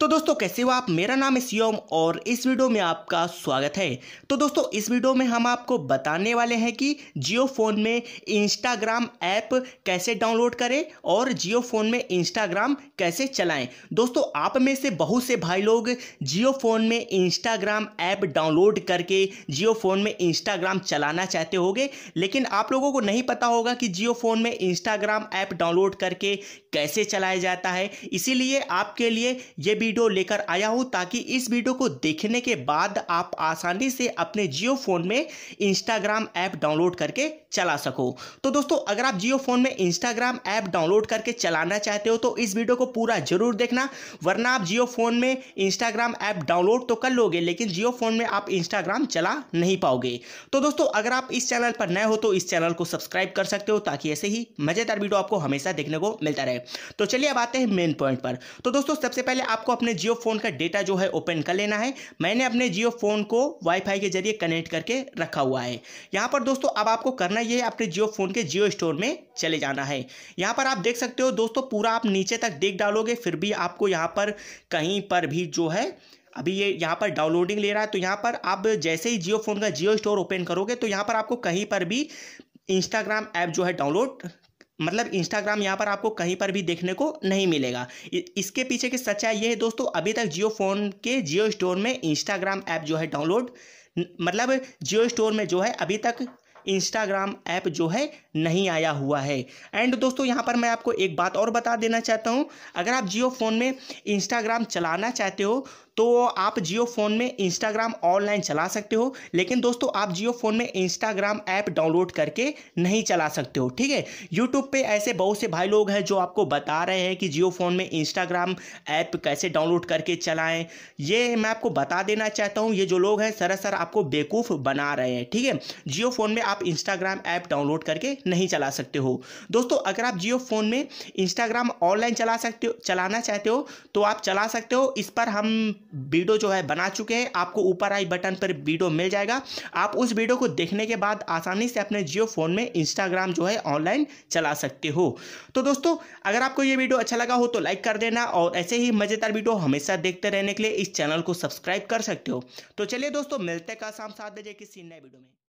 तो दोस्तों कैसे हो आप मेरा नाम है सियोम और इस वीडियो में आपका स्वागत है तो दोस्तों इस वीडियो में हम आपको बताने वाले हैं कि जियो फ़ोन में इंस्टाग्राम ऐप कैसे डाउनलोड करें और जियो फ़ोन में इंस्टाग्राम कैसे चलाएं दोस्तों आप में से बहुत से भाई लोग जियो फ़ोन में इंस्टाग्राम ऐप डाउनलोड करके जियो फ़ोन में इंस्टाग्राम चलाना चाहते हो लेकिन आप लोगों को नहीं पता होगा कि जियो फ़ोन में इंस्टाग्राम ऐप डाउनलोड करके कैसे चलाया जाता है इसीलिए आपके लिए ये वीडियो लेकर आया हूं ताकि इस वीडियो को देखने के बाद आप आसानी से अपने जियो फ़ोन में इंस्टाग्राम ऐप डाउनलोड करके चला सको तो दोस्तों अगर आप जियो फ़ोन में इंस्टाग्राम ऐप डाउनलोड करके चलाना चाहते हो तो इस वीडियो को पूरा जरूर देखना वरना आप जियो फ़ोन में इंस्टाग्राम ऐप डाउनलोड तो कर लोगे लेकिन जियो फ़ोन में आप इंस्टाग्राम चला नहीं पाओगे तो दोस्तों अगर आप इस चैनल पर नए हो तो इस चैनल को सब्सक्राइब कर सकते हो ताकि ऐसे ही मज़ेदार वीडियो आपको हमेशा देखने को मिलता रहे तो चलिए अब आते हैं मेन पॉइंट पर तो दोस्तों सबसे पहले आपको आपको अपने जियो फ़ोन का डेटा जो है ओपन कर लेना है मैंने अपने जियो फ़ोन को वाईफाई के जरिए कनेक्ट करके रखा हुआ है यहाँ पर दोस्तों अब आपको करना यह है अपने जियो फ़ोन के जियो स्टोर में चले जाना है यहाँ पर आप देख सकते हो दोस्तों पूरा आप नीचे तक देख डालोगे फिर भी आपको यहाँ पर कहीं पर भी जो है अभी ये यहाँ पर डाउनलोडिंग ले रहा है तो यहाँ पर आप जैसे ही जियो फ़ोन का जियो स्टोर ओपन करोगे तो यहाँ पर आपको कहीं पर भी इंस्टाग्राम ऐप जो है डाउनलोड मतलब इंस्टाग्राम यहाँ पर आपको कहीं पर भी देखने को नहीं मिलेगा इसके पीछे की सच्चाई ये है दोस्तों अभी तक जियो फ़ोन के जियो स्टोर में इंस्टाग्राम ऐप जो है डाउनलोड मतलब जियो स्टोर में जो है अभी तक इंस्टाग्राम ऐप जो है नहीं आया हुआ है एंड दोस्तों यहाँ पर मैं आपको एक बात और बता देना चाहता हूँ अगर आप जियो फ़ोन में इंस्टाग्राम चलाना चाहते हो तो आप जियो फ़ोन में इंस्टाग्राम ऑनलाइन चला सकते हो लेकिन दोस्तों आप जियो फ़ोन में इंस्टाग्राम ऐप डाउनलोड करके नहीं चला सकते हो ठीक है यूट्यूब पे ऐसे बहुत से भाई लोग हैं जो आपको बता रहे हैं कि जियो फ़ोन में इंस्टाग्राम ऐप कैसे डाउनलोड करके चलाएं ये मैं आपको बता देना चाहता हूँ ये जो लोग हैं सरासर आपको बेवकूफ़ बना रहे हैं ठीक है जियो फ़ोन में आप इंस्टाग्राम ऐप डाउनलोड करके नहीं चला सकते हो दोस्तों अगर आप जियो फ़ोन में इंस्टाग्राम ऑनलाइन चला सकते हो चलाना चाहते हो तो आप चला सकते हो इस पर हम वीडियो जो है बना चुके हैं आपको ऊपर आई बटन पर वीडियो मिल जाएगा आप उस वीडियो को देखने के बाद आसानी से अपने जियो फ़ोन में इंस्टाग्राम जो है ऑनलाइन चला सकते हो तो दोस्तों अगर आपको ये वीडियो अच्छा लगा हो तो लाइक कर देना और ऐसे ही मज़ेदार वीडियो हमेशा देखते रहने के लिए इस चैनल को सब्सक्राइब कर सकते हो तो चलिए दोस्तों मिलते का शाम सात बजे किसी नए वीडियो में